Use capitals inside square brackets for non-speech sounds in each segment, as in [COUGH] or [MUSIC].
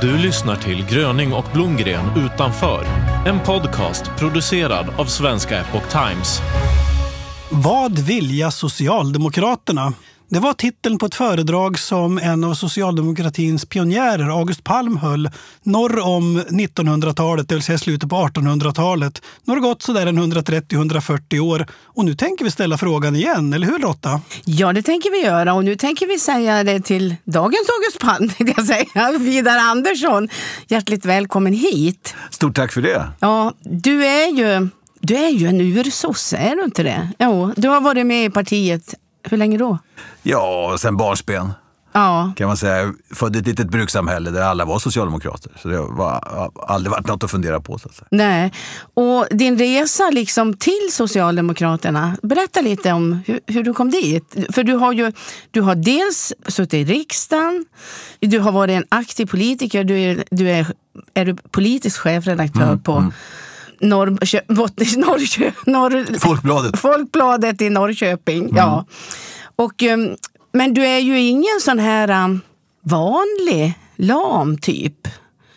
Du lyssnar till Gröning och Blomgren utanför. En podcast producerad av svenska Epoch Times. Vad vilja Socialdemokraterna? Det var titeln på ett föredrag som en av socialdemokratins pionjärer, August Palm, höll norr om 1900-talet, det vill säga slutet på 1800-talet. Nu har det gått sådär 130-140 år och nu tänker vi ställa frågan igen, eller hur Lotta? Ja, det tänker vi göra och nu tänker vi säga det till dagens August Palm, [LAUGHS] jag säga, Vidar Andersson. Hjärtligt välkommen hit! Stort tack för det! Ja, du är ju du är ju en ursosse, är du inte det? Jo, du har varit med i partiet hur länge då? Ja, sen barnsben. Ja. Kan man säga. Född i ett litet brukssamhälle där alla var socialdemokrater. Så det har aldrig varit något att fundera på. Så att Nej. Och din resa liksom till Socialdemokraterna. Berätta lite om hur, hur, du kom dit. För du har ju du har dels suttit i riksdagen, du har varit en aktiv politiker, du är, du är, är du politisk chefredaktör mm, på mm Norr, Kö, Bottnisch, [LAUGHS] Norr, Folkbladet. Folkbladet i Norrköping. Mm. Ja. Och, ehm, men du är ju ingen sån här ehm, vanlig lam typ.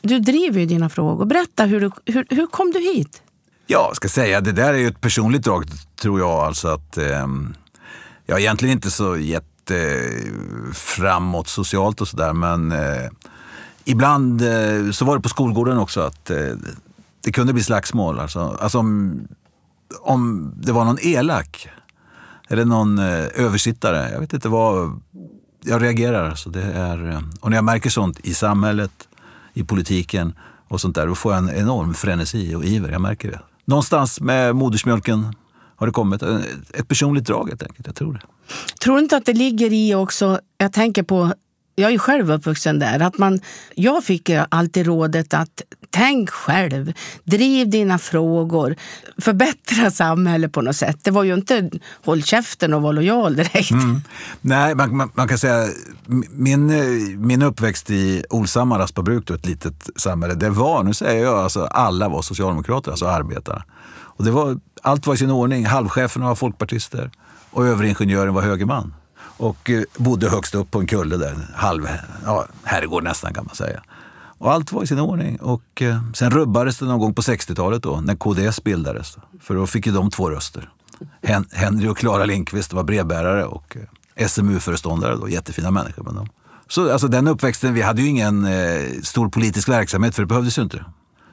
Du driver ju dina frågor. Berätta, hur, du, hur, hur kom du hit? Ja, ska säga, det där är ju ett personligt drag tror jag. Alltså att, eh, jag är egentligen inte så jätteframåt eh, socialt och sådär men eh, ibland eh, så var det på skolgården också att eh, det kunde bli slagsmål. Alltså, alltså om, om det var någon elak eller någon eh, översittare, jag vet inte vad. Jag reagerar. Alltså, det är, eh, och när jag märker sånt i samhället, i politiken och sånt där, då får jag en enorm frenesi och iver. Jag märker det. Någonstans med modersmjölken har det kommit. Eh, ett personligt drag helt enkelt, jag tror det. Tror du inte att det ligger i också, jag tänker på jag är själv uppvuxen där. Att man, jag fick alltid rådet att tänk själv, driv dina frågor, förbättra [LAUGHS] samhället på något sätt. Det var ju inte håll käften och var lojal direkt. Mm. Nej, man, man, man, kan säga min, min uppväxt i Olshammar, Aspabruk, ett litet samhälle, det var, nu säger jag, alltså, alla var socialdemokrater, alltså arbetare. Och det var, allt var i sin ordning. Halvcheferna var folkpartister och överingenjören var högerman och eh, bodde högst upp på en kulle där, halv ja, herrgård nästan kan man säga. Och allt var i sin ordning. Och eh, sen rubbades det någon gång på 60-talet då, när KDS bildades. För då fick ju de två röster. Hen Henry och Klara Lindqvist var brevbärare och eh, SMU-föreståndare. jättefina människor. Men de. Så alltså, den uppväxten, vi hade ju ingen eh, stor politisk verksamhet för det behövdes ju inte.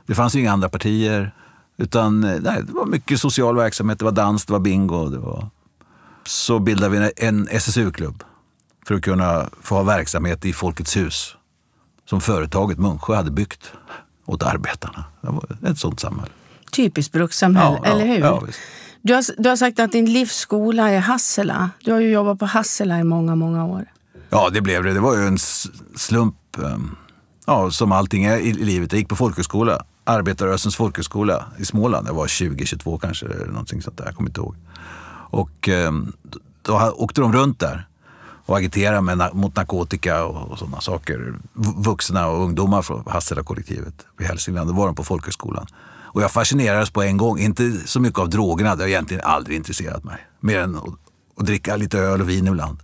Det fanns ju inga andra partier. Utan nej, det var mycket social verksamhet, det var dans, det var bingo, det var så bildade vi en SSU-klubb för att kunna få ha verksamhet i Folkets hus som företaget Munksjö hade byggt åt arbetarna. Det var ett sånt samhälle. Typiskt brukssamhälle, ja, eller ja, hur? Ja, du, har, du har sagt att din livsskola är Hassela. Du har ju jobbat på Hassela i många, många år. Ja, det blev det. Det var ju en slump, ehm, ja, som allting är i livet. Jag gick på folkhögskola, Arbetarrörelsens folkhögskola i Småland. Jag var 20-22 kanske, eller någonting sånt där. Jag kommer inte ihåg. Och ehm, då åkte de runt där och agiterade med, mot narkotika och, sådana saker. Vuxna och ungdomar från Hassela-kollektivet i Hälsingland. Då var de på folkhögskolan. Och jag fascinerades på en gång. Inte så mycket av drogerna, det har egentligen aldrig intresserat mig. Mer än att, att dricka lite öl och vin ibland.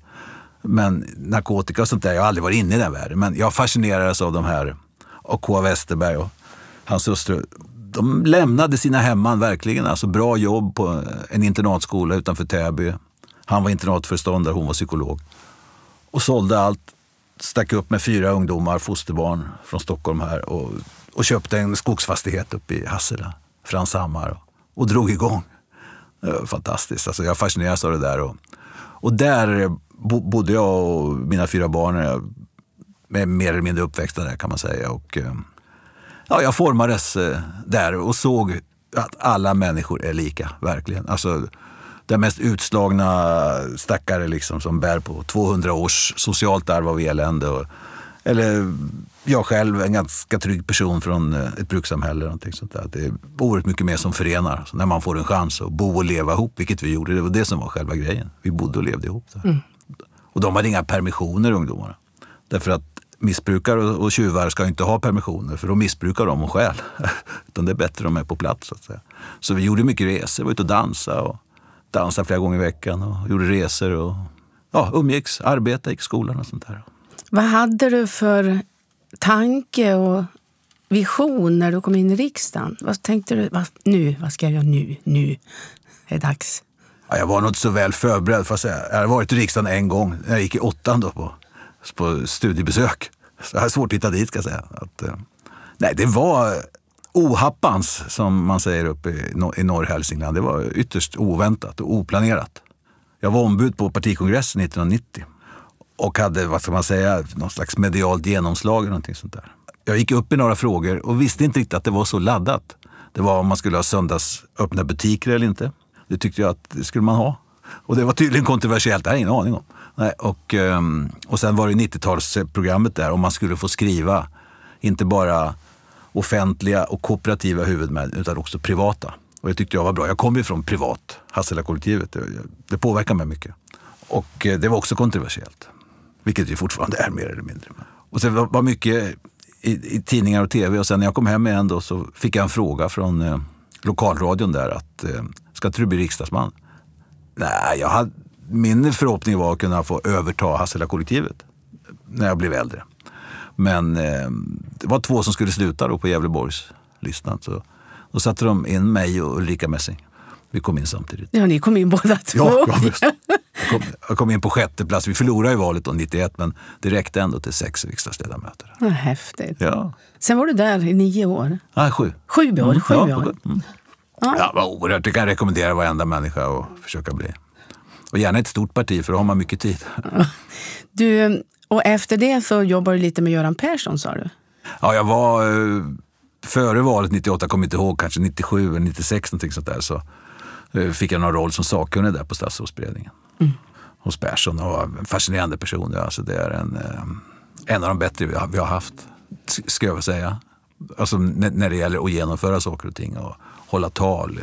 Men narkotika och sånt där, jag har aldrig varit inne i den världen. Men jag fascinerades av de här, av K.A. Westerberg och hans hustru de lämnade sina hemman verkligen. Alltså bra jobb på en internatskola utanför Täby. Han var internatföreståndare, hon var psykolog. Och sålde allt. Stack upp med fyra ungdomar, fosterbarn från Stockholm här och, och köpte en skogsfastighet uppe i Hassela, Frans Hammar, och, och drog igång. Det var Fantastiskt. Alltså jag fascineras av det där. Och, och där bodde jag och mina fyra barn eh, med mer eller mindre uppväxta där kan man säga. Och, eh, ja, jag formades eh, där och såg att alla människor är lika, verkligen. Alltså, den mest utslagna stackare liksom, som bär på 200 års socialt arv av elände. Och, eller jag själv, en ganska trygg person från eh, ett brukssamhälle. Eller sånt där. Det är oerhört mycket mer som förenar. Så när man får en chans att bo och leva ihop, vilket vi gjorde. Det var det som var själva grejen. Vi bodde och levde ihop. Mm. Och de hade inga permissioner, ungdomarna. Därför att missbrukare och tjuvar ska inte ha permissioner för då missbrukar de och stjäl. [LAUGHS] Utan det är bättre om de är på plats. Så, att säga. så vi gjorde mycket resor, var ute och dansade. Och dansade flera gånger i veckan och gjorde resor och ja, umgicks, arbetade, gick i skolan och sånt där. Vad hade du för tanke och vision när du kom in i riksdagen? Vad tänkte du? Vad, nu, vad ska jag göra nu? Nu är dags. Ja, jag var nog inte så väl förberedd. För att säga. Jag hade varit i riksdagen en gång, när jag gick i åttan. Då på på studiebesök. Så det är svårt att hitta dit ska jag säga. Att, eh, nej, det var eh, ohappans, som man säger uppe i, nor norr Hälsingland. Det var ytterst oväntat och oplanerat. Jag var ombud på partikongressen 1990 och hade, vad ska man säga, någon slags medialt genomslag eller någonting sånt där. Jag gick upp i några frågor och visste inte riktigt att det var så laddat. Det var om man skulle ha söndagsöppna butiker eller inte. Det tyckte jag att det skulle man ha. Och det var tydligen kontroversiellt, det hade jag ingen aning om. Nej, och, ehm, och sen var det 90-talsprogrammet där om man skulle få skriva, inte bara offentliga och kooperativa huvudmän utan också privata. Och det tyckte jag var bra. Jag kom ju från privat, Hassela-kollektivet. Det, det påverkade mig mycket. Och eh, det var också kontroversiellt, vilket det fortfarande är mer eller mindre. Och sen var mycket i, i, tidningar och tv och sen när jag kom hem igen då så fick jag en fråga från eh, lokalradion där att eh, ska inte du bli riksdagsman? Nej, jag hade min förhoppning var att kunna få överta Hassela-kollektivet när jag blev äldre. Men eh, det var två som skulle sluta då på Gävleborgs listan. Så då satte de in mig och Ulrika Messing. Vi kom in samtidigt. Ja, ni kom in båda två. Ja, ja just. Jag, kom, jag kom in på sjätte plats. Vi förlorade ju valet då, 91, men det räckte ändå till sex riksdagsledamöter. Vad häftigt. Ja. Sen var du där i nio år. Ah, sju. Sju år. Mm, ja, år. Mm. Ja. ja, vad oerhört. Det kan jag rekommendera varenda människa att försöka bli. Och gärna ett stort parti, för då har man mycket tid. [LAUGHS] Du, och efter det så jobbar du lite med Göran Persson, sa du? Ja, jag var... Eh, före valet 98, kommer inte ihåg, kanske 97 eller 96 någonting sånt där, så eh, fick jag någon roll som sakkunnig där på statsrådsberedningen. Mm. Hos Persson. Och en fascinerande person. Alltså det är en, eh, en av de bättre vi har, vi har haft, ska jag väl säga. Alltså när det gäller att genomföra saker och ting och hålla tal.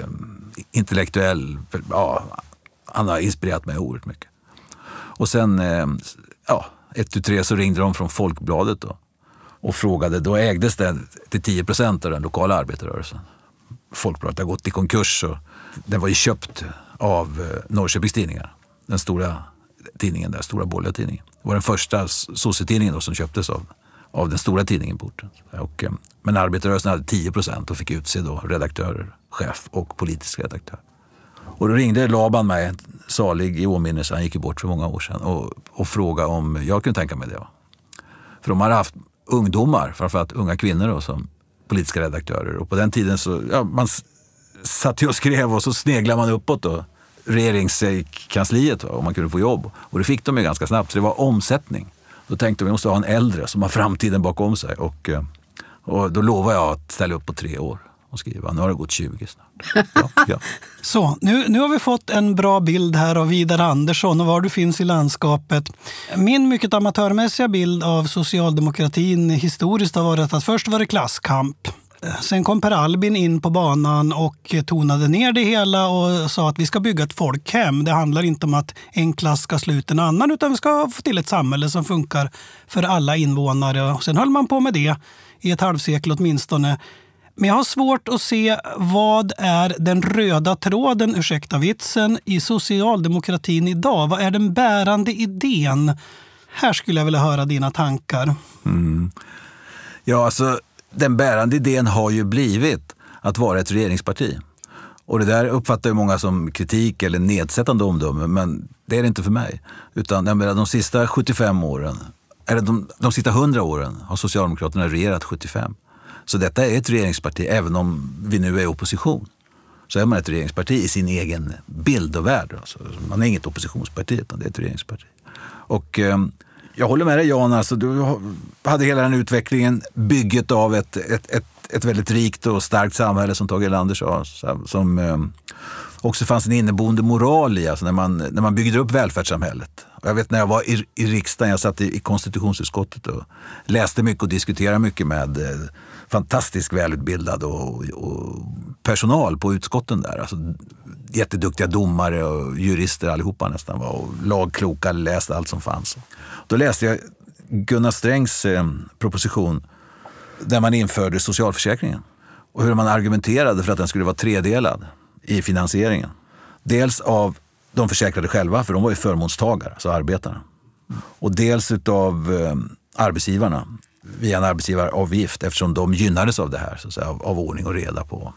Intellektuell, ja, han har inspirerat mig oerhört mycket. Och sen, eh, ja, ett tu tre så ringde de från Folkbladet då och frågade. Då ägdes den till 10 procent av den lokala arbetarrörelsen. Folkbladet har gått i konkurs och den var ju köpt av eh, Norrköpings Tidningar. Den stora tidningen där, stora borgerliga tidningen. Det var den första sossetidningen som köptes av, av den stora tidningen på orten. Och, eh, men arbetarrörelsen hade 10 procent och fick utse då redaktörer, chef och politisk redaktör. Och då ringde Laban mig, salig i åminnelse, han gick ju bort för många år sedan, och, och frågade om jag kunde tänka mig det. För de hade haft ungdomar, framförallt unga kvinnor då, som politiska redaktörer. Och på den tiden så, ja, man satt och skrev och så sneglade man uppåt då, regeringskansliet, om man kunde få jobb. Och det fick de ju ganska snabbt, så det var omsättning. Då tänkte vi, vi måste ha en äldre som har framtiden bakom sig. Och, eh, och då lovade jag att ställa upp på tre år och skriva. Nu har det gått 20 snart. [LAUGHS] Ja, ja. Så, nu, nu har vi fått en bra bild här av Vidar Andersson och var du finns i landskapet. Min mycket amatörmässiga bild av socialdemokratin historiskt har varit att först var det klasskamp. Sen kom Per Albin in på banan och tonade ner det hela och sa att vi ska bygga ett folkhem. Det handlar inte om att en klass ska slå ut en annan utan vi ska få till ett samhälle som funkar för alla invånare. sen höll man på med det i ett halvsekel åtminstone men jag har svårt att se vad är den röda tråden, ursäkta vitsen, i socialdemokratin idag? Vad är den bärande idén? Här skulle jag vilja höra dina tankar. Mm. Ja, alltså den bärande idén har ju blivit att vara ett regeringsparti. Och det där uppfattar ju många som kritik eller nedsättande omdöme, men det är det inte för mig. Utan jag menar, de sista 75 åren, eller de, de sista 100 åren, har Socialdemokraterna regerat 75. Så detta är ett regeringsparti, även om vi nu är i opposition. Så är man ett regeringsparti i sin egen bild och värld. Alltså. Man är inget oppositionsparti, utan det är ett regeringsparti. Och, eh, jag håller med dig Jan, alltså, du hade hela den utvecklingen, bygget av ett, ett, ett, ett väldigt rikt och starkt samhälle som Tage Erlander sa, som eh, också fanns en inneboende moral i, alltså när man, när man byggde upp välfärdssamhället. Och jag vet när jag var i, i riksdagen, jag satt i, i konstitutionsutskottet och läste mycket och diskuterade mycket med eh, fantastiskt välutbildad och, och personal på utskotten där. Alltså, jätteduktiga domare och jurister allihopa nästan var och lagkloka, läste allt som fanns. Då läste jag Gunnar Strängs eh, proposition där man införde socialförsäkringen och hur man argumenterade för att den skulle vara tredelad i finansieringen. Dels av de försäkrade själva, för de var ju förmånstagare, alltså arbetarna. Och dels utav eh, arbetsgivarna via en arbetsgivaravgift eftersom de gynnades av det här, så att säga, av, av ordning och reda på,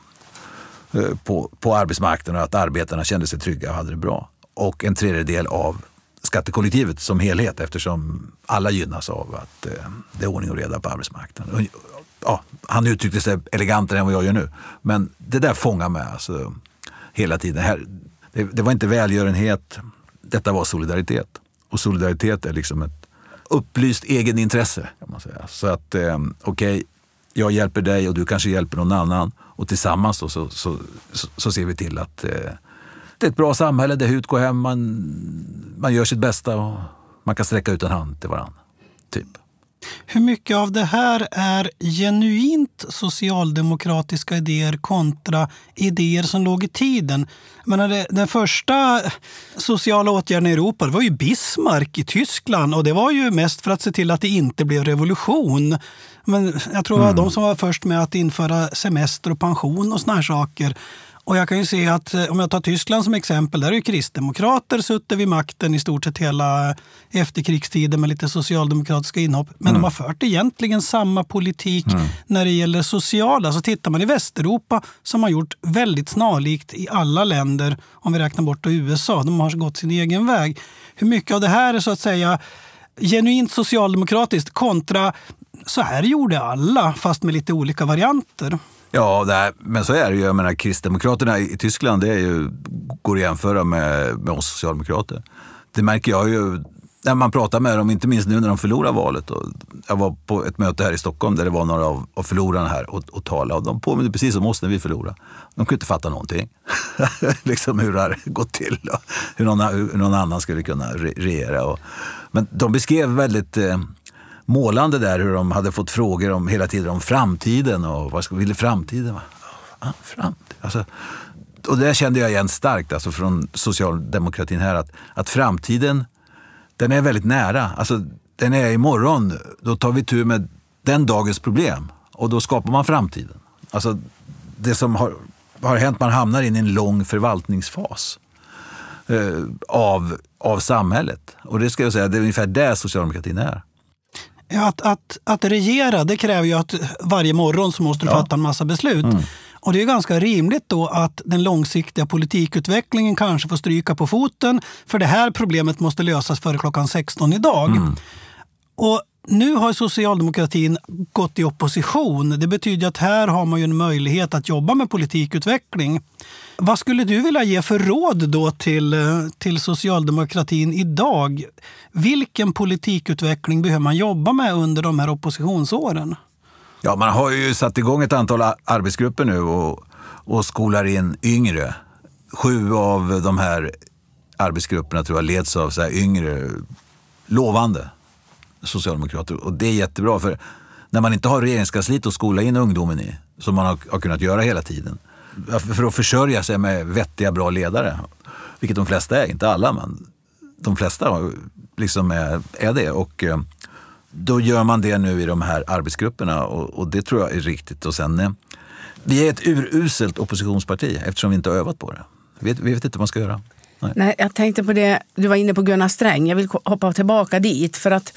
eh, på, på arbetsmarknaden och att arbetarna kände sig trygga och hade det bra. Och en tredjedel av skattekollektivet som helhet eftersom alla gynnas av att eh, det är ordning och reda på arbetsmarknaden. Ja, han uttryckte sig elegantare än vad jag gör nu, men det där fångar mig alltså, hela tiden. det, var inte välgörenhet, detta var solidaritet. Och solidaritet är liksom ett upplyst egenintresse. Kan man säga. Så att, ehm, okej, okay, jag hjälper dig och du kanske hjälper någon annan. Och tillsammans då, så, så, så, så ser vi till att eh, det är ett bra samhälle där hut går hem, man, man gör sitt bästa och man kan sträcka ut en hand till varandra. Typ. Hur mycket av det här är genuint socialdemokratiska idéer kontra idéer som låg i tiden? Men den första sociala åtgärden i Europa var ju Bismarck i Tyskland och det var ju mest för att se till att det inte blev revolution. Men jag tror det var mm. de som var först med att införa semester och pension och såna här saker. Och jag kan ju se att eh, om jag tar Tyskland som exempel, där har ju kristdemokrater suttit vid makten i stort sett hela eh, efterkrigstiden med lite socialdemokratiska inhopp. Men mm. de har fört egentligen samma politik mm. när det gäller sociala. Så alltså tittar man i Västeuropa som har gjort väldigt snarlikt i alla länder, om vi räknar bort USA, de har gått sin egen väg. Hur mycket av det här är så att säga genuint socialdemokratiskt kontra så här gjorde alla, fast med lite olika varianter? Ja, nej, men så är det ju. Jag menar, Kristdemokraterna i Tyskland det är ju, går att jämföra med, med oss socialdemokrater. Det märker jag ju när man pratar med dem, inte minst nu när de förlorar valet. Jag var på ett möte här i Stockholm där det var några av, av förlorarna här och, och talade. Och de påminner precis om oss när vi förlorar. De kunde inte fatta någonting. [LAUGHS] liksom hur det har gått till och hur någon, hur någon annan skulle kunna re regera. Och, men de beskrev väldigt eh, målande där hur de hade fått frågor om, hela tiden om framtiden och vad ska, ville framtiden? Va? framtid. Alltså, och det kände jag igen starkt alltså från socialdemokratin här, att, att framtiden den är väldigt nära. Alltså, den är imorgon, då tar vi tur med den dagens problem och då skapar man framtiden. Alltså, det som har, har hänt, man hamnar in i en lång förvaltningsfas eh, av, av samhället. Och det ska jag säga, det är ungefär där socialdemokratin är. Att, att, att regera det kräver ju att varje morgon så måste du ja. fatta en massa beslut. Mm. Och Det är ganska rimligt då att den långsiktiga politikutvecklingen kanske får stryka på foten för det här problemet måste lösas före klockan 16 idag. Mm. Och nu har socialdemokratin gått i opposition. Det betyder att här har man ju en möjlighet att jobba med politikutveckling. Vad skulle du vilja ge för råd då till, eh, till socialdemokratin idag? Vilken politikutveckling behöver man jobba med under de här oppositionsåren? Ja, man har ju satt igång ett antal arbetsgrupper nu och, och skolar in yngre. Sju av de här arbetsgrupperna tror jag leds av så yngre lovande socialdemokrater. Och det är jättebra, för när man inte har regeringskansliet att skola in ungdomen i, som man har, har kunnat göra hela tiden, för att försörja sig med vettiga, bra ledare, vilket de flesta är, inte alla, men de flesta liksom är, är det. Och eh, då gör man det nu i de här arbetsgrupperna och, och det tror jag är riktigt. Och sen, eh, vi är ett uruselt oppositionsparti eftersom vi inte har övat på det. Vi vet, vi vet inte vad man ska göra. Nej. Nej. jag tänkte på det, du var inne på Gunnar Sträng. Jag vill hoppa tillbaka dit. för att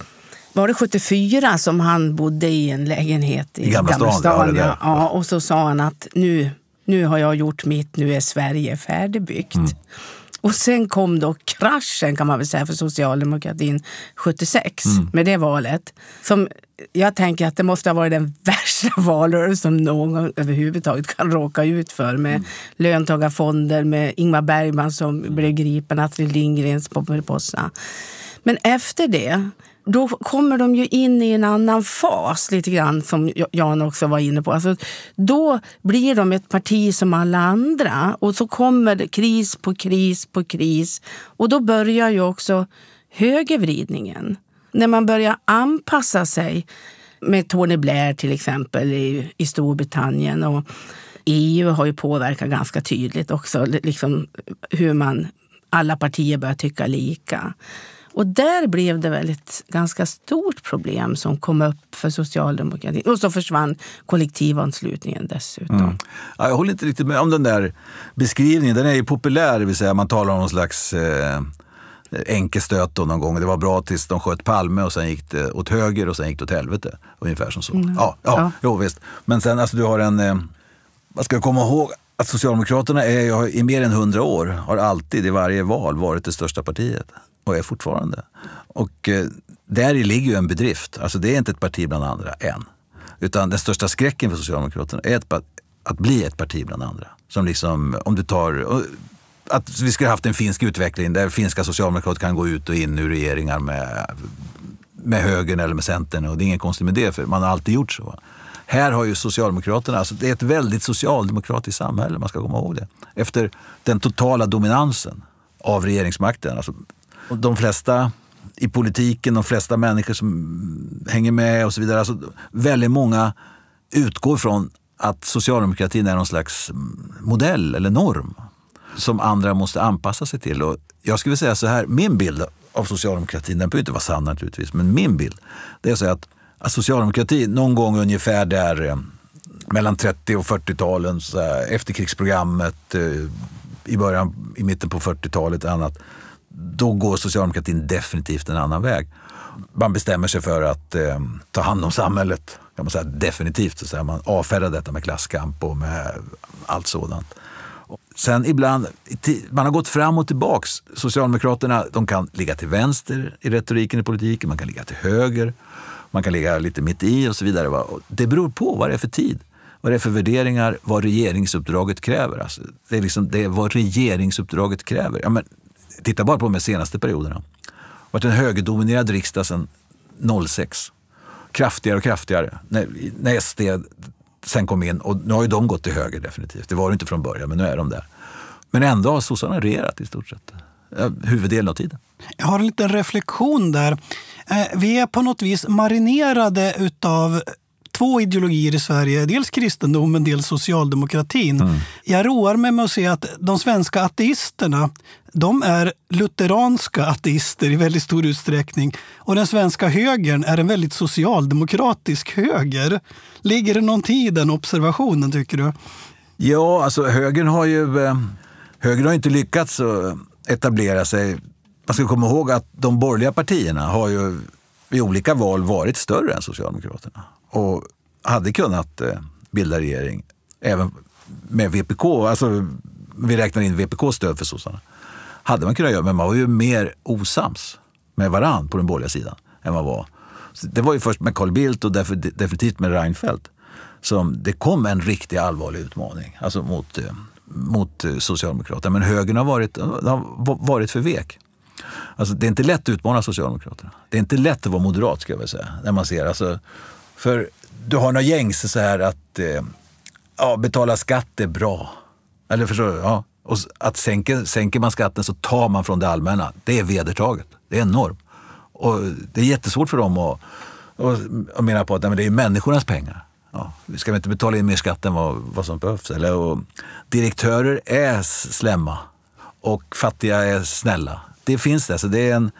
var det 74 som han bodde i en lägenhet i Gamla stan. stan ja, ja, och så sa han att nu, nu har jag gjort mitt, nu är Sverige färdigbyggt. Mm. Och sen kom då kraschen kan man väl säga för socialdemokratin 76 mm. med det valet. Som jag tänker att det måste ha varit den [LAUGHS] värsta valrörelsen som någon överhuvudtaget kan råka ut för. Med mm. löntagarfonder, med Ingmar Bergman som mm. blev gripen, Astrid Lindgrens på Pomperipossa. Men efter det då kommer de ju in i en annan fas, lite grann som Jan också var inne på. Alltså, då blir de ett parti som alla andra och så kommer kris på kris på kris. Och då börjar ju också högervridningen. När man börjar anpassa sig med Tony Blair till exempel i, i Storbritannien och EU har ju påverkat ganska tydligt också, liksom hur man alla partier börjar tycka lika. Och där blev det väl ett ganska stort problem som kom upp för socialdemokratin. Och så försvann kollektivanslutningen dessutom. Mm. Ja, jag håller inte riktigt med om den där beskrivningen. Den är ju populär, vill säga man talar om någon slags eh enkestöt någon gång. Det var bra tills de sköt Palme och sen gick det åt höger och sen gick det åt helvete. Ungefär som så. Mm. Ja, ja, ja. Jo, visst. Men sen, alltså du har en... Eh, man ska komma ihåg att Socialdemokraterna är, i mer än hundra år har alltid i varje val varit det största partiet och är fortfarande. Och eh, ligger ju en bedrift. Alltså det är inte ett parti bland andra, än. Utan den största skräcken för Socialdemokraterna är att bli ett parti bland andra. Som liksom, om du tar... Att vi skulle haft en finsk utveckling där finska socialdemokrater kan gå ut och in ur regeringar med, med högern eller med centern. Och det är inget konstigt med det, för man har alltid gjort så. Här har ju Socialdemokraterna, alltså det är ett väldigt socialdemokratiskt samhälle, man ska komma ihåg det. Efter den totala dominansen av regeringsmakten, alltså och de flesta i politiken, de flesta människor som hänger med och så vidare. Alltså, väldigt många utgår från att socialdemokratin är någon slags modell eller norm som andra måste anpassa sig till. Och jag skulle säga så här, min bild av socialdemokratin, den behöver inte vara sann naturligtvis, men min bild det är så att, att socialdemokratin någon gång ungefär där eh, mellan 30 och 40-talen, efterkrigsprogrammet eh, i början, i mitten på 40-talet och annat, då går socialdemokratin definitivt en annan väg. Man bestämmer sig för att eh, ta hand om samhället, kan man säga definitivt. Så säga. Man avfärdar detta med klasskamp och med allt sådant. Sen ibland, man har gått fram och tillbaks. Socialdemokraterna de kan ligga till vänster i retoriken i politiken, man kan ligga till höger, man kan ligga lite mitt i och så vidare. Det beror på vad det är för tid, vad det är för värderingar, vad regeringsuppdraget kräver. Alltså, det, är liksom, det är vad regeringsuppdraget kräver. Ja, men titta bara på de senaste perioderna. Det har varit en högerdominerad riksdag sedan 06. Kraftigare och kraftigare. När, när SD sen kom in, och nu har ju de gått till höger definitivt. Det var det inte från början, men nu är de där. Men ändå har sossarna regerat i stort sett huvuddelen av tiden. Jag har en liten reflektion där. Eh, vi är på något vis marinerade utav två ideologier i Sverige, dels kristendomen, dels socialdemokratin. Mm. Jag roar mig med att se att de svenska ateisterna de är lutheranska ateister i väldigt stor utsträckning. Och den svenska högern är en väldigt socialdemokratisk höger. Ligger det någonting i den observationen, tycker du? Ja, alltså högern har ju eh, högern har inte lyckats etablera sig. Man ska komma ihåg att de borgerliga partierna har ju i olika val varit större än Socialdemokraterna och hade kunnat eh, bilda regering även med VPK. Alltså, vi räknar in VPKs stöd för sossarna hade man kunnat göra, men man var ju mer osams med varann på den borgerliga sidan än man var. Så det var ju först med Carl Bildt och definitivt med Reinfeldt som det kom en riktigt allvarlig utmaning alltså mot, eh, mot eh, Socialdemokraterna. Men högern har varit, eh, har varit för vek. Alltså, det är inte lätt att utmana Socialdemokraterna. Det är inte lätt att vara moderat, ska jag väl säga. När man ser, alltså, för du har några gängse så här att eh, ja, betala skatt är bra. Eller förstår du? Ja, och att sänker, sänker man skatten så tar man från det allmänna. Det är vedertaget. Det är en norm. Och det är jättesvårt för dem att och, och mena på att nej, det är människornas pengar. Ja, vi ska inte betala in mer skatt än vad, vad som behövs? Eller, och, direktörer är slemma och fattiga är snälla. Det finns det. Så det är en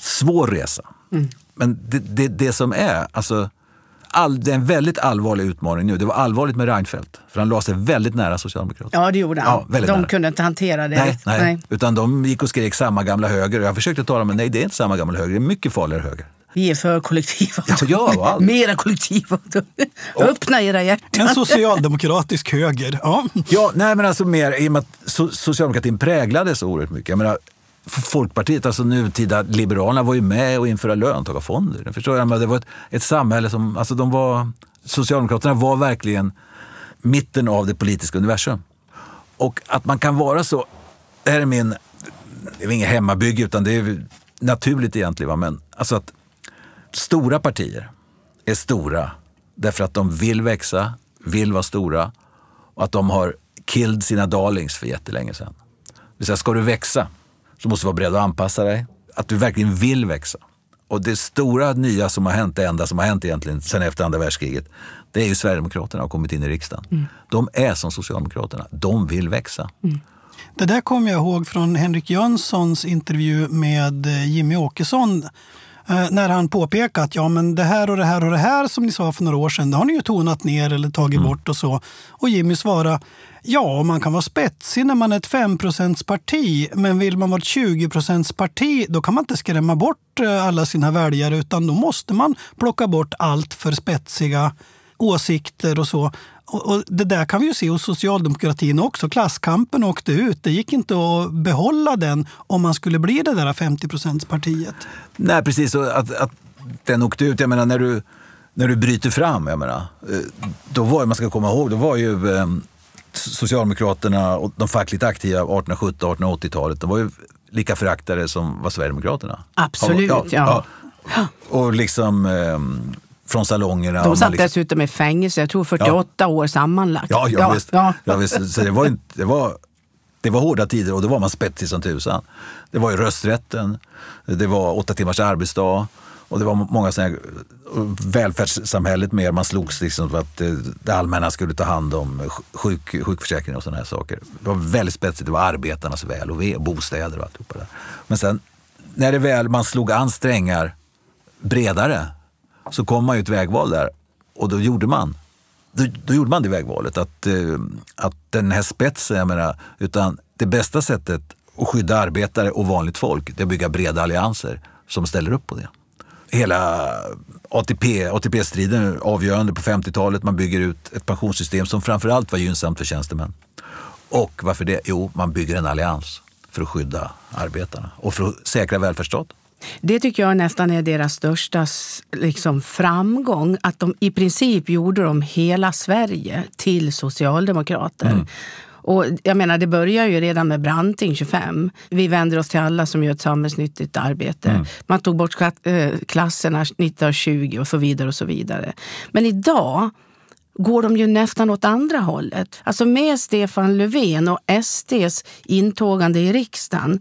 svår resa. Mm. Men det, det, det, som är, alltså all, det är en väldigt allvarlig utmaning nu. Det var allvarligt med Reinfeldt, för han la sig väldigt nära Socialdemokraterna. Ja, det gjorde han. Ja, de nära. kunde inte hantera det. Nej, nej. nej, Utan de gick och skrek samma gamla höger. Jag försökte tala men nej, det är inte samma gamla höger. Det är mycket farligare höger. Vi är för kollektivavtal. Ja, ja, [LAUGHS] Mera kollektivavtal. [LAUGHS] Öppna era hjärtan. En socialdemokratisk höger. Ja, ja nej, men alltså mer i och med att socialdemokratin präglades oerhört mycket. Jag menar, Folkpartiet, alltså nutida Liberalerna, var ju med och införa löntagarfonder. förstår jag? det var ett, ett samhälle som... Alltså de var, Socialdemokraterna var verkligen mitten av det politiska universum. Och att man kan vara så... Det här är min... Det är inget hemmabygge, utan det är naturligt egentligen. Va? Men alltså att stora partier är stora därför att de vill växa, vill vara stora och att de har killed sina darlings för jättelänge sedan. Det vill säga, ska du växa så måste du vara beredd att anpassa dig. Att du verkligen vill växa. Och det stora nya som har hänt, det enda som har hänt egentligen sen efter andra världskriget, det är ju Sverigedemokraterna har kommit in i riksdagen. Mm. De är som Socialdemokraterna, de vill växa. Mm. Det där kommer jag ihåg från Henrik Jönssons intervju med eh, Jimmy Åkesson Eh, när han påpekar att ja, men det här och det här och det här som ni sa för några år sedan, det har ni ju tonat ner eller tagit mm. bort och så. Och Jimmy svarar Ja, man kan vara spetsig när man är ett 5 parti men vill man vara ett 20 parti då kan man inte skrämma bort eh, alla sina väljare utan då måste man plocka bort allt för spetsiga åsikter och så. Och, och, det där kan vi ju se hos socialdemokratin också. Klasskampen åkte ut. Det gick inte att behålla den om man skulle bli det där 50-procentspartiet. Nej, precis. Och att, att den åkte ut. Jag menar, när du, när du bryter fram, jag menar, eh, då var, man ska komma ihåg, då var ju ehm, Socialdemokraterna och de fackligt aktiva 1870 och 1880-talet, de var ju lika föraktade som var Sverigedemokraterna. Absolut, ja. ja. ja. Och liksom ehm, från salongerna. De satt liksom... dessutom i fängelse, jag tror 48 ja. år sammanlagt. Ja, ja, ja, visst. ja. ja visst. Så det var, inte, det, var, det var hårda tider och då var man spetsig som tusan. Det var ju rösträtten, det var åtta timmars arbetsdag och det var många sådana här, eh, välfärdssamhället mer, man slogs liksom för att eh, det allmänna skulle ta hand om sjuk, sjukförsäkring och sådana här saker. Det var väldigt spetsigt, det var arbetarnas väl och ve, bostäder och alltihopa där. Men sen när det väl man slog an strängar bredare så kom man ju ett vägval där och då gjorde man då, då gjorde man det vägvalet att, eh, att den här spetsen, jag menar, utan det bästa sättet att skydda arbetare och vanligt folk, det är att bygga breda allianser som ställer upp på det. Hela ATP, ATP-striden avgörande på 50-talet. Man bygger ut ett pensionssystem som framförallt var gynnsamt för tjänstemän. Och varför det? Jo, man bygger en allians för att skydda arbetarna och för att säkra välfärdsstaten. Det tycker jag nästan är deras största liksom, framgång. Att de i princip gjorde de hela Sverige till socialdemokrater. Mm. Och jag menar, det börjar ju redan med Branting 25. Vi vänder oss till alla som gör ett samhällsnyttigt arbete. Mm. Man tog bort eh, klasserna 1920 och så vidare och så vidare. Men idag går de ju nästan åt andra hållet. Alltså med Stefan Löfven och SDs intågande i riksdagen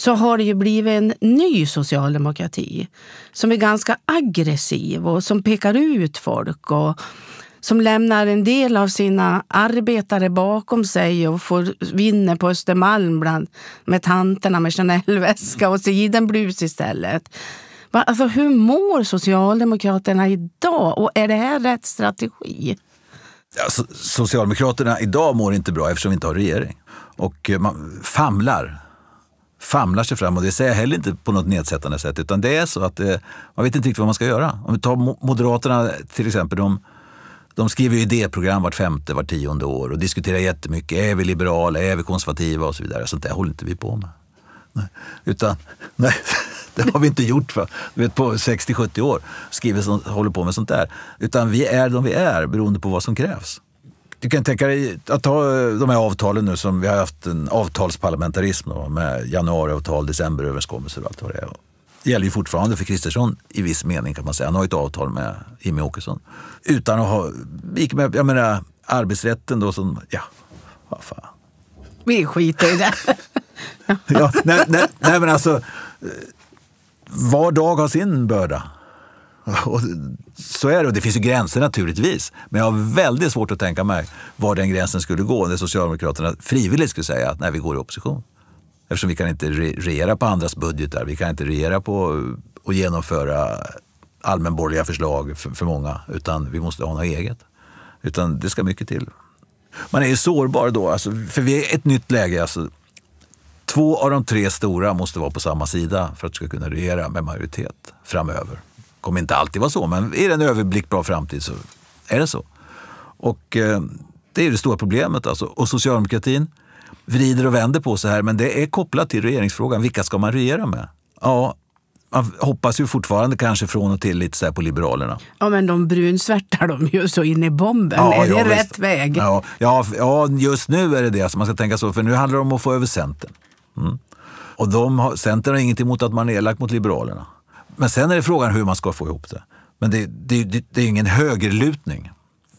så har det ju blivit en ny socialdemokrati som är ganska aggressiv och som pekar ut folk och som lämnar en del av sina arbetare bakom sig och får vinner på Östermalm bland, med tanterna med Chanel-väska och sidenblus istället. Alltså, hur mår Socialdemokraterna idag och är det här rätt strategi? Socialdemokraterna idag mår inte bra eftersom vi inte har regering. Och eh, man famlar famlar sig fram och det säger jag heller inte på något nedsättande sätt utan det är så att eh, man vet inte riktigt vad man ska göra. Om vi tar Moderaterna till exempel. De, de skriver ju idéprogram vart femte, vart tionde år och diskuterar jättemycket. Är vi liberala? Är vi konservativa? Och så vidare. Sånt där håller inte vi på med. Nej. Utan, [LAUGHS] nej, det har vi inte gjort för, vet, på 60-70 år. Skriver, håller på med sånt där. Utan vi är de vi är beroende på vad som krävs. Du kan tänka dig att ta eh, de här avtalen nu som vi har haft en avtalsparlamentarism då, med januariavtal, decemberöverenskommelser och allt vad det är. Det gäller ju fortfarande för Kristersson i viss mening kan man säga. Han har ju ett avtal med Jimmy Åkesson. Utan att ha, gick med, jag menar arbetsrätten då som, ja, vad fan. Vi skiter i det. [LAUGHS] ja, nej, nej, nej men alltså, eh, var dag har sin börda. [LAUGHS] Och så är det. Och det finns ju gränser naturligtvis. Men jag har väldigt svårt att tänka mig var den gränsen skulle gå när Socialdemokraterna frivilligt skulle säga att nej, vi går i opposition. Eftersom vi kan inte regera på andras budgetar. Vi kan inte regera på och genomföra allmänborgerliga förslag för, för många. Utan vi måste ha något eget. Utan det ska mycket till. Man är ju sårbar då, alltså, för vi är ett nytt läge. Alltså. Två av de tre stora måste vara på samma sida för att du ska kunna regera med majoritet framöver kommer inte alltid vara så, men är det en överblickbar framtid så är det så. Och eh, det är det stora problemet. Alltså. Och socialdemokratin vrider och vänder på sig, här, men det är kopplat till regeringsfrågan. Vilka ska man regera med? Ja, man hoppas ju fortfarande kanske från och till lite så på Liberalerna. Ja, men de brunsvärtar de ju så in i bomben. Ja, är det ja, rätt visst. väg? Ja, ja, ja, just nu är det det. Alltså man ska tänka så, för nu handlar det om att få över Centern. Mm. Och de har, Centern har inget emot att man är elak mot Liberalerna. Men sen är det frågan hur man ska få ihop det. Men det, det, det, det är ingen högerlutning.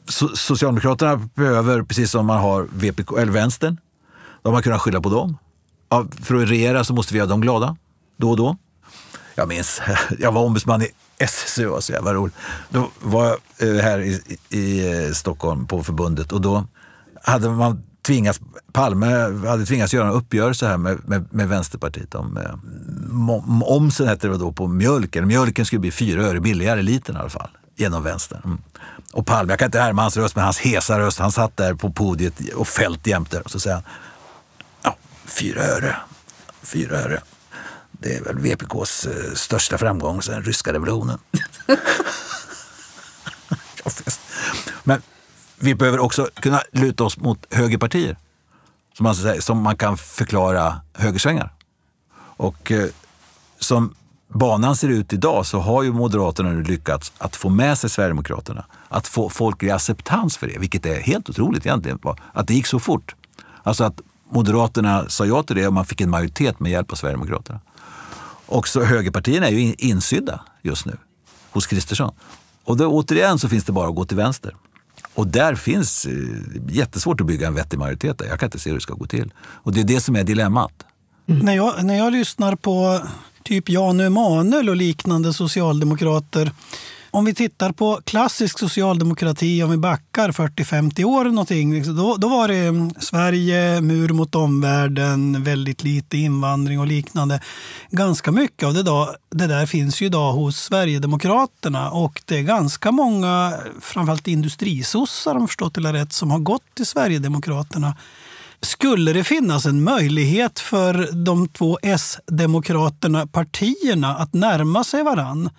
So Socialdemokraterna behöver, precis som man har VPK, eller vänstern, då har man kunnat skylla på dem. Ja, för att regera så måste vi göra dem glada, då och då. Jag minns, [LAUGHS] jag var ombudsman i SSU, alltså jävla roligt. Då var jag eh, här i, i Stockholm på förbundet och då hade man tvingats, Palme hade tvingats göra en uppgörelse här med, med, med Vänsterpartiet om momsen eh, hette det då på mjölken. Mjölken skulle bli fyra öre billigare litern i alla fall genom vänstern. Mm. Och Palme, jag kan inte härma hans röst, men hans hesa röst, han satt där på podiet och fält jämte och så säger han, ja, fyra öre, fyra öre. Det är väl VPKs eh, största framgång sedan ryska revolutionen. [LAUGHS] men vi behöver också kunna luta oss mot högerpartier som man, alltså som man kan förklara högersvängar. Och eh, som banan ser ut idag så har ju Moderaterna nu lyckats att få med sig Sverigedemokraterna. Att få folklig acceptans för det, vilket är helt otroligt egentligen. Att det gick så fort. Alltså att Moderaterna sa ja till det och man fick en majoritet med hjälp av Sverigedemokraterna. Och så högerpartierna är ju insydda just nu hos Kristersson. Och då, återigen så finns det bara att gå till vänster. Och där finns eh, jättesvårt att bygga en vettig majoritet. Där. Jag kan inte se hur det ska gå till. Och det är det som är dilemmat. Mm. När, jag, när jag lyssnar på typ Jan Emanuel och liknande socialdemokrater om vi tittar på klassisk socialdemokrati, om vi backar 40-50 år någonting, liksom, då, då var det mm, Sverige, mur mot omvärlden, väldigt lite invandring och liknande. Ganska mycket av det, då, det där finns ju idag hos Sverigedemokraterna och det är ganska många, framförallt industrisossar om jag förstått det rätt, som har gått till Sverigedemokraterna. Skulle det finnas en möjlighet för de två S-demokraterna partierna att närma sig varandra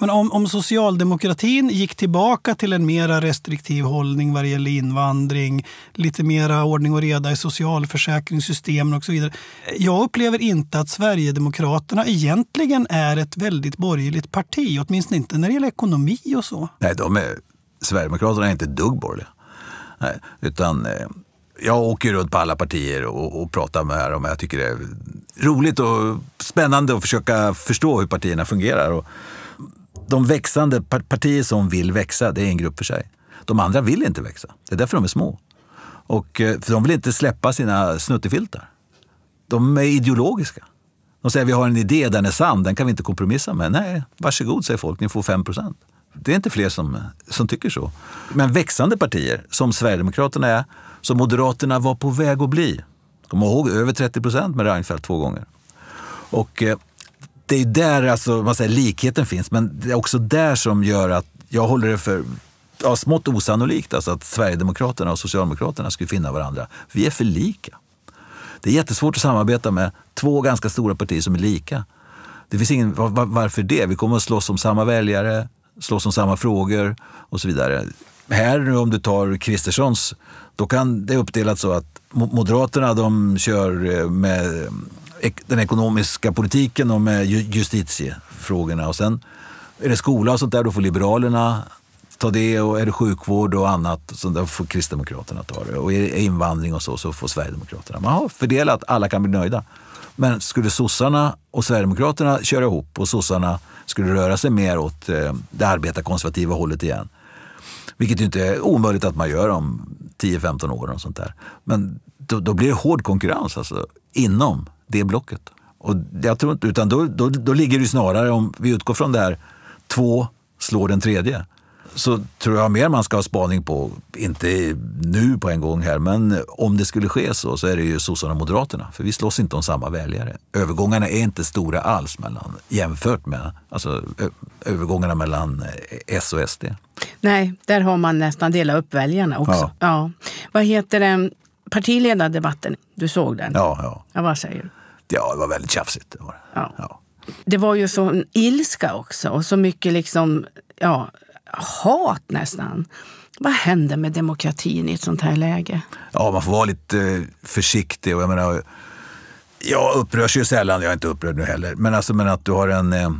men om, om socialdemokratin gick tillbaka till en mer restriktiv hållning vad gäller invandring, lite mer ordning och reda i socialförsäkringssystemen och så vidare. Jag upplever inte att Sverigedemokraterna egentligen är ett väldigt borgerligt parti, åtminstone inte när det gäller ekonomi och så. Nej, de är, Sverigedemokraterna är inte dugg borgerliga. Nej, utan eh, jag åker runt på alla partier och, och pratar med dem. jag tycker det är roligt och spännande att försöka förstå hur partierna fungerar. Och, de växande partier som vill växa, det är en grupp för sig. De andra vill inte växa. Det är därför de är små. Och, eh, för de vill inte släppa sina snuttefiltar. De är ideologiska. De säger vi har en idé, den är sann, den kan vi inte kompromissa med. Nej, varsågod säger folk, ni får 5 procent. Det är inte fler som, eh, som tycker så. Men växande partier, som Sverigedemokraterna är, som Moderaterna var på väg att bli. Kom ihåg, över 30 procent med Reinfeldt två gånger. Och eh, det är där alltså, man säger, likheten finns, men det är också där som gör att jag håller det för ja, smått osannolikt alltså, att Sverigedemokraterna och Socialdemokraterna skulle finna varandra. Vi är för lika. Det är jättesvårt att samarbeta med två ganska stora partier som är lika. Det finns ingen, var, varför det? Vi kommer att slåss om samma väljare, slåss om samma frågor och så vidare. Här nu om du tar Kristerssons, då kan det är uppdelat så att Moderaterna de kör eh, med den ekonomiska politiken och med justitiefrågorna. Och sen är det skola och sånt där, då får Liberalerna ta det. Och är det sjukvård och annat, så där får Kristdemokraterna ta det. Och är det invandring och så, så får Sverigedemokraterna. Man har fördelat, alla kan bli nöjda. Men skulle sossarna och Sverigedemokraterna köra ihop och sossarna skulle röra sig mer åt eh, det arbetarkonservativa hållet igen, vilket inte är omöjligt att man gör om 10-15 år och sånt där. Men då, då blir det hård konkurrens alltså, inom det blocket. Och jag tror inte, utan då, då, då ligger det snarare, om vi utgår från det här, två slår den tredje. Så tror jag mer man ska ha spaning på, inte nu på en gång här, men om det skulle ske så, så är det ju sossarna och moderaterna. För vi slåss inte om samma väljare. Övergångarna är inte stora alls mellan, jämfört med alltså, övergångarna mellan eh, S och SD. Nej, där har man nästan delat upp väljarna också. Ja. ja. Vad heter den partiledardebatten? Du såg den? Ja. ja. ja vad säger du? Ja, det var väldigt tjafsigt. Det var, ja. Ja. det var ju sån ilska också och så mycket liksom, ja, hat nästan. Vad händer med demokratin i ett sånt här läge? Ja, man får vara lite eh, försiktig. Och jag, menar, jag upprörs ju sällan, jag är inte upprörd nu heller, men, alltså, men att du har en... Eh,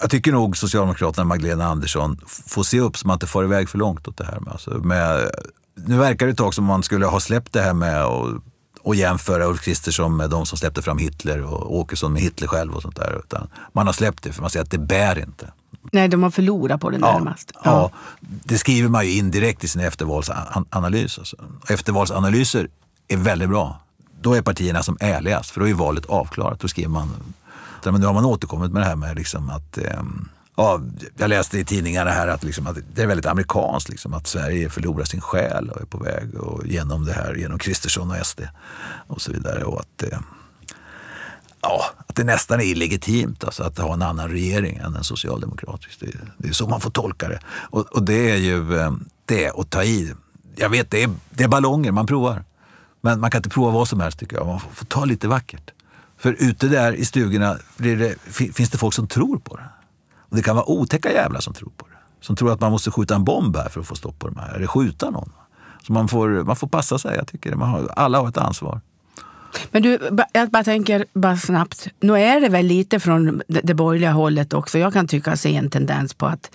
jag tycker nog Socialdemokraterna och Magdalena Andersson får se upp så man inte far iväg för långt åt det här. Med, alltså, med, nu verkar det ett tag som man skulle ha släppt det här med och, och jämföra Ulf Kristersson med de som släppte fram Hitler och Åkesson med Hitler själv och sånt där. Utan man har släppt det för man säger att det bär inte. Nej, de har förlorat på det ja, närmast. Ja. ja. det skriver man ju indirekt i sin eftervalsanalys. Alltså. Eftervalsanalyser är väldigt bra. Då är partierna som ärligast, för då är valet avklarat. Då skriver man... Men nu har man återkommit med det här med liksom att eh, ja, jag läste i tidningarna här att, liksom, att det är väldigt amerikanskt, liksom, att Sverige förlorar sin själ och är på väg och genom det här, genom Kristersson och SD och så vidare. Och att, ja, att det nästan är illegitimt alltså, att ha en annan regering än en socialdemokratisk. Det, det är så man får tolka det. Och, och det är ju eh, det att ta i. Jag vet, det är, det är ballonger, man provar. Men man kan inte prova vad som helst tycker jag. Man får, får ta lite vackert. För ute där i stugorna det, finns det folk som tror på det. Och det kan vara otäcka jävlar som tror på det. Som tror att man måste skjuta en bomb här för att få stopp på de här, eller skjuta någon. Så man får, man får passa sig, jag tycker Man har, alla har ett ansvar. Men du, jag bara tänker bara snabbt. Nu är det väl lite från det borgerliga hållet också. Jag kan tycka se en tendens på att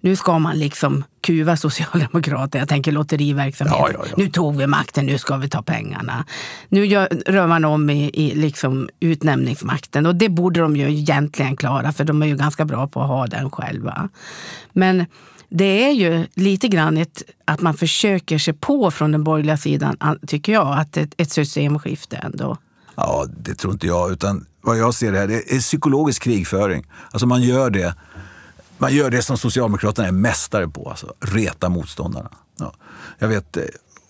nu ska man liksom kuva Socialdemokraterna. Jag tänker lotteriverksamhet. Ja, ja, ja. Nu tog vi makten, nu ska vi ta pengarna. Nu gör, rör man om i, i liksom utnämningsmakten. Och det borde de ju egentligen klara, för de är ju ganska bra på att ha den själva. Men det är ju lite grann ett, att man försöker sig på från den borgerliga sidan, tycker jag, att ett, ett systemskifte ändå. Ja, det tror inte jag. Utan vad jag ser det här, det är psykologisk krigföring. Alltså man gör det man gör det som Socialdemokraterna är mästare på, alltså reta motståndarna. Ja. Jag vet, eh,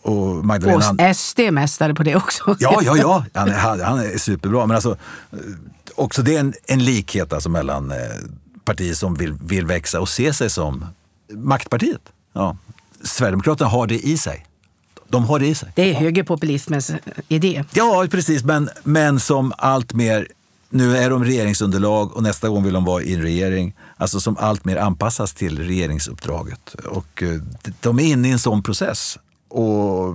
och Magdalena... Och SD är mästare på det också. Ja, ja, ja. Han, är, han är superbra. Men alltså, eh, också det är en, en likhet alltså mellan eh, partier som vill, vill växa och se sig som maktpartiet. Ja. Sverigedemokraterna har det i sig. De har det i sig. Det är högerpopulismens idé. Ja, precis. Men, men som allt mer nu är de regeringsunderlag och nästa gång vill de vara i en regering. Alltså som alltmer anpassas till regeringsuppdraget. Och eh, de är inne i en sån process. Och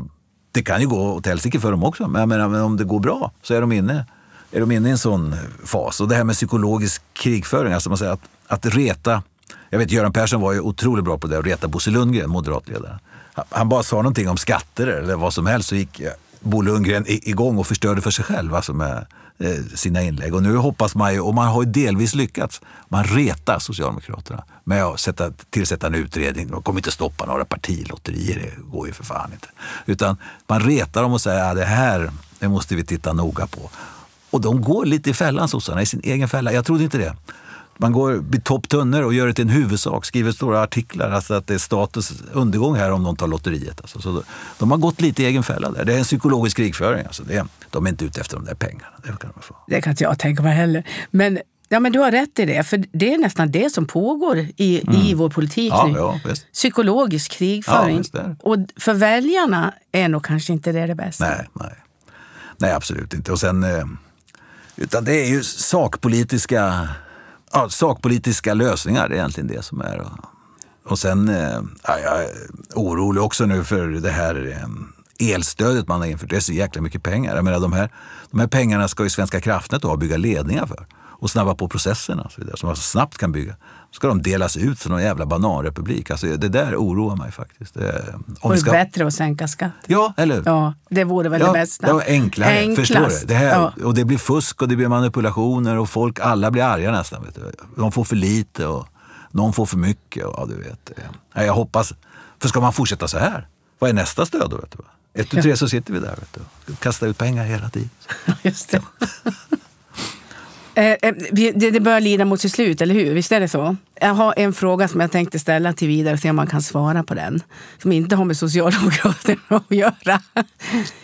det kan ju gå åt helsike för dem också, men menar, men om det går bra så är de inne, är de inne i en sån fas. Och det här med psykologisk krigföring, alltså man säger att, att reta. Jag vet Göran Persson var ju otroligt bra på det, att reta Bosse Lundgren, moderatledaren. Han, han bara sa någonting om skatter eller vad som helst så gick Bo Lundgren igång och förstörde för sig själv. Alltså med, Eh, sina inlägg. Och nu hoppas man ju, och man har ju delvis lyckats, man retar Socialdemokraterna med att sätta, tillsätta en utredning. De kommer inte stoppa några partilotterier, det går ju för fan inte. Utan man retar dem och säger att ja, det här det måste vi titta noga på. Och de går lite i fällan sossarna, i sin egen fälla. Jag trodde inte det man går topp tunnor och gör det till en huvudsak, skriver stora artiklar, alltså att det är status undergång här om de tar lotteriet. Alltså, så de har gått lite i egen fälla där. Det är en psykologisk krigföring. Alltså, det, de är inte ute efter de där pengarna. Det kan, de få. Det kan inte jag tänka mig heller. Men Ja, men du har rätt i det, för det är nästan det som pågår i, mm. i vår politik ja, nu. Ja, Psykologisk krigföring. Ja, och för väljarna är nog kanske inte det det bästa. Nej, nej. nej absolut inte. Och sen, eh, utan det är ju sakpolitiska ja, sakpolitiska lösningar, det är egentligen det som är. Och sen eh, ja, jag är orolig också nu för det här eh, elstödet man har infört. Det är så jäkla mycket pengar. Jag menar, de, här, de här pengarna ska ju Svenska kraftnät då bygga ledningar för och snabba på processerna och så vidare, som man så snabbt kan bygga. Så ska de delas ut som någon jävla bananrepublik. Alltså, det där oroar mig faktiskt. Det eh, vore ska... bättre att sänka skatten. Ja, eller Ja, det vore väl ja, det bästa. Det var enklare, Enklast. förstår du? Det här, ja. Och det blir fusk och det blir manipulationer och folk, alla blir arga nästan. Vet du. De får för lite och någon får för mycket. Och, ja, du vet. Eh. jag hoppas, för ska man fortsätta så här, vad är nästa stöd då? Vet du? Ett, tu, tre så sitter vi där. Vet du. Kastar ut pengar hela tiden. [LAUGHS] Just det. Eh, eh, det börjar lida mot sitt slut, eller hur? Visst är det så? Jag har en fråga som jag tänkte ställa till vidare och se om man kan svara på den. Som inte har med Socialdemokraterna [LAUGHS] att göra.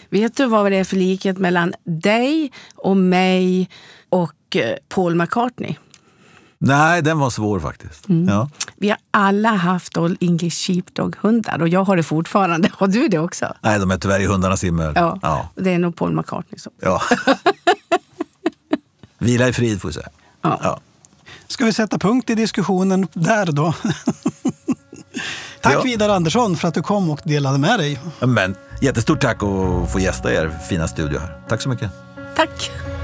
Vet du vad det är för likhet mellan dig och mig och eh, Paul McCartney? Nej, den var svår faktiskt. Mm. Ja. Vi har alla haft all English Sheepdog-hundar och jag har det fortfarande. [LAUGHS] Har du det också? Nej, de är tyvärr i hundarnas himmel. Ja, ja. Det är nog Paul McCartney som. Ja. [LAUGHS] Vila i frid, får vi säga. Ja. ja. Ska vi sätta punkt i diskussionen där då? tack ja. Vidar Andersson för att du kom och delade med dig. Men, jättestort tack att få gästa er fina studio här. Tack så mycket. Tack.